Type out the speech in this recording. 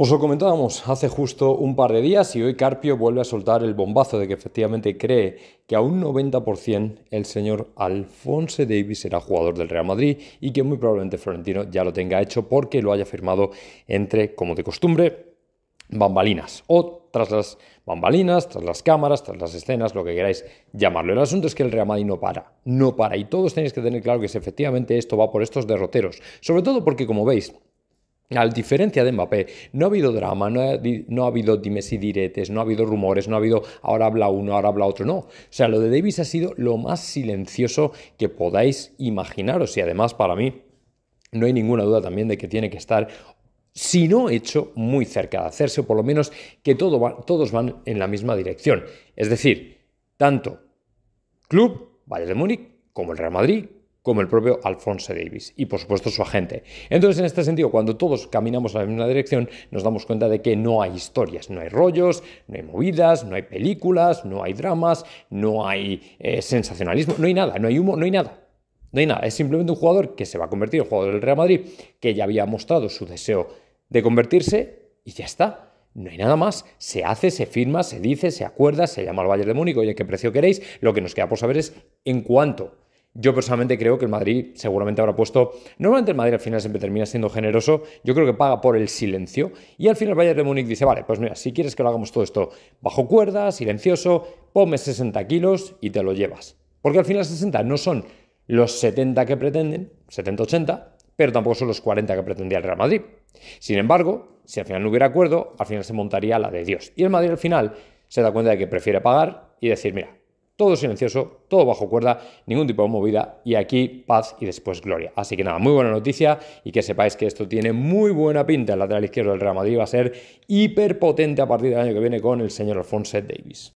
Os lo comentábamos hace justo un par de días y hoy Carpio vuelve a soltar el bombazo de que efectivamente cree que a un 90% el señor Alphonse Davis será jugador del Real Madrid y que muy probablemente Florentino ya lo tenga hecho porque lo haya firmado entre, como de costumbre, bambalinas o tras las bambalinas, tras las cámaras, tras las escenas, lo que queráis llamarlo. El asunto es que el Real Madrid no para, no para y todos tenéis que tener claro que si efectivamente esto va por estos derroteros, sobre todo porque como veis, a diferencia de Mbappé, no ha habido drama, no ha, habido dimes y diretes, no ha habido rumores, no ha habido ahora habla uno, ahora habla otro, no. O sea, lo de Davis ha sido lo más silencioso que podáis imaginaros y además para mí no hay ninguna duda también de que tiene que estar si no hecho muy cerca de hacerse, o por lo menos que todos van en la misma dirección. Es decir, tanto club, Bayern de Múnich, como el Real Madrid, como el propio Alphonse Davis y por supuesto su agente. Entonces en este sentido, cuando todos caminamos en la misma dirección, nos damos cuenta de que no hay historias, no hay rollos, no hay movidas, no hay películas, no hay dramas, no hay eh, sensacionalismo, no hay nada, no hay humo, no hay nada. No hay nada, es simplemente un jugador que se va a convertir en jugador del Real Madrid, que ya había mostrado su deseo de convertirse y ya está. No hay nada más. Se hace, se firma, se dice, se acuerda, se llama al Bayern de Múnich, oye, ¿qué precio queréis? Lo que nos queda por saber es en cuánto yo personalmente creo que el Madrid seguramente habrá puesto. Normalmente el Madrid al final siempre termina siendo generoso. Yo creo que paga por el silencio. Y al final el Bayern de Múnich dice: Vale, pues mira, si quieres que lo hagamos todo esto bajo cuerda, silencioso, ponme 60 kilos y te lo llevas. Porque al final 60 no son los 70 que pretenden, 70-80, pero tampoco son los 40 que pretendía el Real Madrid. Sin embargo, si al final no hubiera acuerdo, al final se montaría la de Dios. Y el Madrid al final se da cuenta de que prefiere pagar y decir: Mira, todo silencioso, todo bajo cuerda, ningún tipo de movida y aquí paz y después gloria. Así que nada, muy buena noticia y que sepáis que esto tiene muy buena pinta. El lateral izquierdo del Real Madrid va a ser hiperpotente a partir del año que viene con el señor Alphonse Davis.